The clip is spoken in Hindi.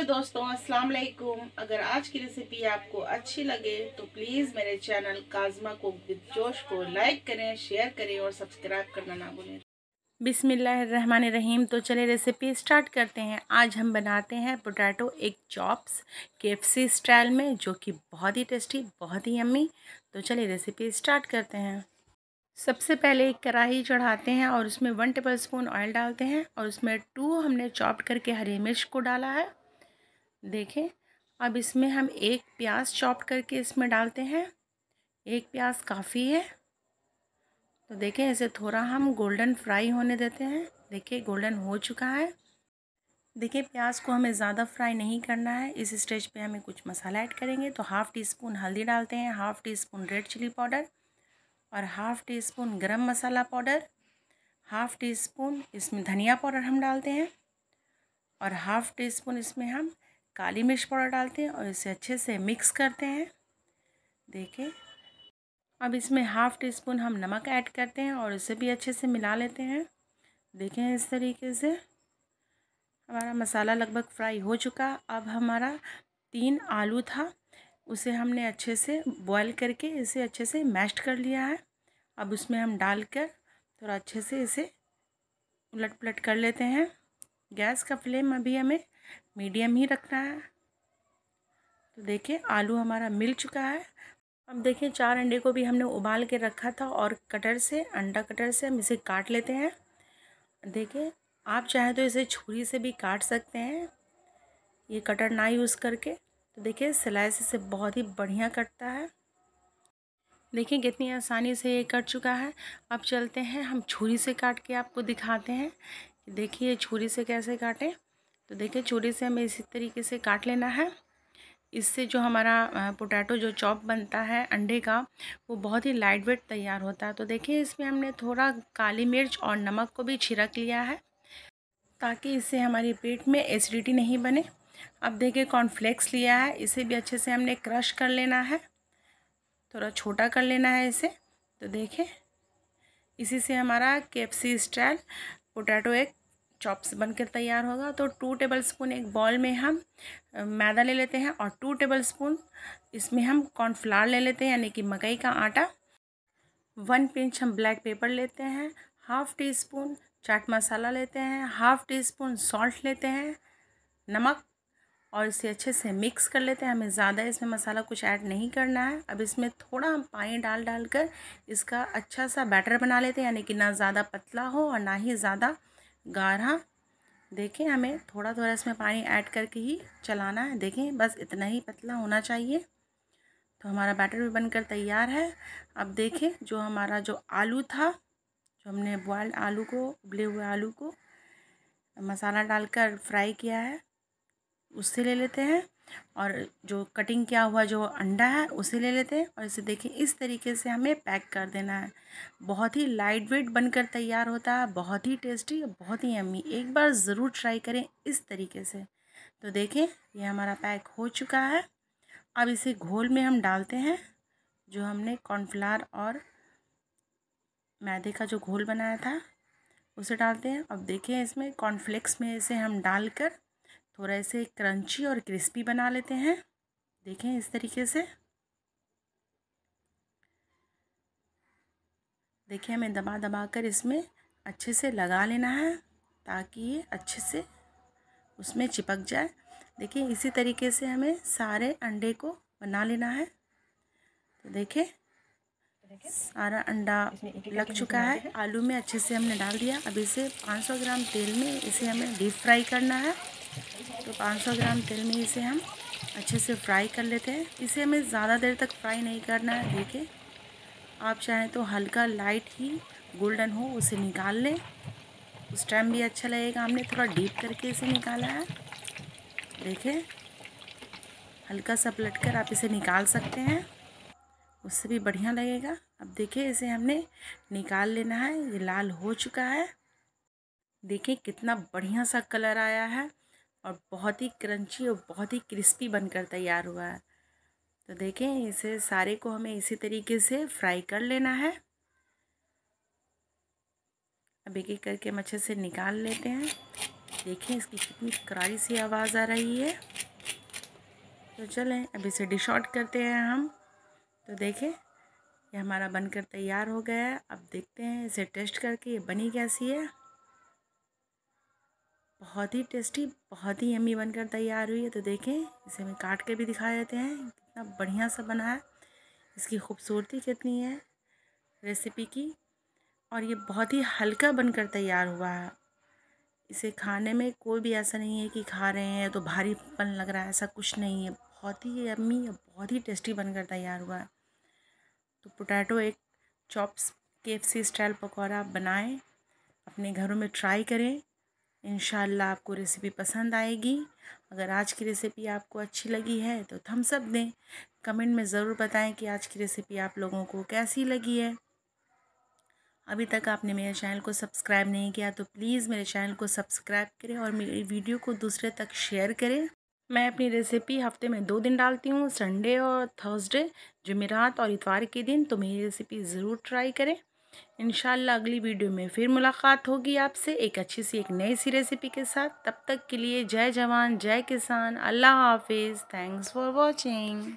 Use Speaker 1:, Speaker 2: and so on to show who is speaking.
Speaker 1: हेलो दोस्तों अस्सलाम वालेकुम अगर आज की रेसिपी आपको अच्छी लगे तो प्लीज़ मेरे चैनल काजमा को जोश को लाइक करें शेयर करें और सब्सक्राइब करना ना भूलें बिसमिल्ल रहीम तो चले रेसिपी स्टार्ट करते हैं आज हम बनाते हैं पोटैटो एग चॉप्स सी स्टाइल में जो कि बहुत ही टेस्टी बहुत ही यम्मी तो चलिए रेसिपी स्टार्ट करते हैं सबसे पहले एक कढ़ाई चढ़ाते हैं और उसमें वन टेबल स्पून ऑयल डालते हैं और उसमें टू हमने चॉप करके हरी मिर्च को डाला है देखें अब इसमें हम एक प्याज चॉप करके इसमें डालते हैं एक प्याज काफ़ी है तो देखें इसे थोड़ा हम गोल्डन फ्राई होने देते हैं देखिए गोल्डन हो चुका है देखिए प्याज को हमें ज़्यादा फ्राई नहीं करना है इस स्टेज पे हमें कुछ मसाला ऐड करेंगे तो हाफ़ टी स्पून हल्दी डालते हैं half tea spoon red chilli powder और हाफ़ टी स्पून गरम मसाला पाउडर हाफ़ टी स्पून इसमें धनिया पाउडर हम डालते हैं और हाफ़ टी स्पून इसमें हम काली मिर्च पाउडर डालते हैं और इसे अच्छे से मिक्स करते हैं देखें अब इसमें हाफ़ टी स्पून हम नमक ऐड करते हैं और इसे भी अच्छे से मिला लेते हैं देखें इस तरीके से हमारा मसाला लगभग फ्राई हो चुका अब हमारा तीन आलू था उसे हमने अच्छे से बॉयल करके इसे अच्छे से मैश्ड कर लिया है अब उसमें हम डालकर थोड़ा अच्छे से इसे उलट पलट कर लेते हैं गैस का फ्लेम अभी हमें मीडियम ही रखना है तो देखिए आलू हमारा मिल चुका है अब देखिए चार अंडे को भी हमने उबाल के रखा था और कटर से अंडा कटर से हम इसे काट लेते हैं देखिए आप चाहें तो इसे छुरी से भी काट सकते हैं ये कटर ना यूज़ करके तो देखिए से इसे बहुत ही बढ़िया कटता है देखिए कितनी आसानी से ये कट चुका है अब चलते हैं हम छुरी से काट के आपको दिखाते हैं देखिए ये छुरी से कैसे काटें तो देखिए छुरी से हमें इसी तरीके से काट लेना है इससे जो हमारा पोटैटो जो चॉप बनता है अंडे का वो बहुत ही लाइट वेट तैयार होता है तो देखिए इसमें हमने थोड़ा काली मिर्च और नमक को भी छिड़क लिया है ताकि इससे हमारी पेट में एसिडिटी नहीं बने अब देखिए कॉर्नफ्लेक्स लिया है इसे भी अच्छे से हमने क्रश कर लेना है थोड़ा छोटा कर लेना है इसे तो देखें इसी से हमारा KFC style potato egg chops बनकर तैयार होगा तो टू टेबल स्पून एक बॉल में हम मैदा ले लेते हैं और टू टेबल स्पून इसमें हम कॉर्नफ्लावर ले लेते हैं यानी कि मकई का आटा वन पिंच हम ब्लैक पेपर लेते हैं हाफ़ टी स्पून चाट मसाला लेते हैं हाफ़ टी स्पून सॉल्ट लेते हैं नमक और इसे अच्छे से मिक्स कर लेते हैं हमें ज़्यादा इसमें मसाला कुछ ऐड नहीं करना है अब इसमें थोड़ा हम पानी डाल डाल कर इसका अच्छा सा बैटर बना लेते हैं यानी कि ना ज़्यादा पतला हो और ना ही ज़्यादा गाढ़ा देखें हमें थोड़ा थोड़ा इसमें पानी ऐड करके ही चलाना है देखें बस इतना ही पतला होना चाहिए तो हमारा बैटर भी बनकर तैयार है अब देखें जो हमारा जो आलू था जो हमने बॉयल्ड आलू को उबले हुए आलू को मसाला डालकर फ्राई किया है उससे ले लेते हैं और जो कटिंग किया हुआ जो अंडा है उसे ले लेते हैं और इसे देखिए इस तरीके से हमें पैक कर देना है बहुत ही लाइट वेट बनकर तैयार होता है बहुत ही टेस्टी बहुत ही अम्मी एक बार ज़रूर ट्राई करें इस तरीके से तो देखें ये हमारा पैक हो चुका है अब इसे घोल में हम डालते हैं जो हमने कॉर्नफ्लावर और मैदे का जो घोल बनाया था उसे डालते हैं अब देखें इसमें कॉर्नफ्लेक्स में इसे हम डालकर थोड़ा इसे क्रंची और क्रिस्पी बना लेते हैं देखें इस तरीके से देखिए हमें दबा दबा कर इसमें अच्छे से लगा लेना है ताकि ये अच्छे से उसमें चिपक जाए देखिए इसी तरीके से हमें सारे अंडे को बना लेना है तो देखें सारा अंडा लग चुका है आलू में अच्छे से हमने डाल दिया अभी इसे 500 ग्राम तेल में इसे हमें डीप फ्राई करना है तो 500 ग्राम तेल में इसे हम अच्छे से फ्राई कर लेते हैं इसे हमें ज़्यादा देर तक फ्राई नहीं करना है देखिए आप चाहें तो हल्का लाइट ही गोल्डन हो उसे निकाल लें उस टाइम भी अच्छा लगेगा हमने थोड़ा डीप करके इसे निकाला है देखिए हल्का सा पलट कर आप इसे निकाल सकते हैं उससे भी बढ़िया लगेगा अब देखिए इसे हमने निकाल लेना है ये लाल हो चुका है देखिए कितना बढ़िया सा कलर आया है और बहुत ही क्रंची और बहुत ही क्रिस्पी बनकर तैयार हुआ है तो देखें इसे सारे को हमें इसी तरीके से फ्राई कर लेना है अब एक एक करके हम अच्छे से निकाल लेते हैं देखें इसकी कितनी करारी सी आवाज़ आ रही है तो चलें अब इसे डिश आउट करते हैं हम तो देखें ये हमारा बनकर तैयार हो गया है अब देखते हैं इसे टेस्ट करके ये बनी कैसी है बहुत ही टेस्टी बहुत ही यम्मी बनकर तैयार हुई है तो देखें इसे हमें काट के भी दिखा देते हैं कितना बढ़िया सा बना है इसकी खूबसूरती कितनी है रेसिपी की और ये बहुत ही हल्का बनकर तैयार हुआ है इसे खाने में कोई भी ऐसा नहीं है कि खा रहे हैं तो भारीपन लग रहा है ऐसा कुछ नहीं है बहुत ही यम्मी और बहुत ही टेस्टी बनकर तैयार हुआ है तो पोटैटो एक चॉप्स के एफ सी स्टाइल पकौड़ा बनाएँ अपने घरों में ट्राई करें इन आपको रेसिपी पसंद आएगी अगर आज की रेसिपी आपको अच्छी लगी है तो थम्स अप दें कमेंट में ज़रूर बताएं कि आज की रेसिपी आप लोगों को कैसी लगी है अभी तक आपने मेरे चैनल को सब्सक्राइब नहीं किया तो प्लीज़ मेरे चैनल को सब्सक्राइब करें और मेरी वीडियो को दूसरे तक शेयर करें मैं अपनी रेसिपी हफ्ते में दो दिन डालती हूँ संडे और थर्सडे जुमेरात और इतवार के दिन तो मेरी रेसिपी ज़रूर ट्राई करें इन अगली वीडियो में फिर मुलाकात होगी आपसे एक अच्छी सी एक नई सी रेसिपी के साथ तब तक के लिए जय जवान जय किसान अल्लाह हाफिज़ थैंक्स फॉर वॉचिंग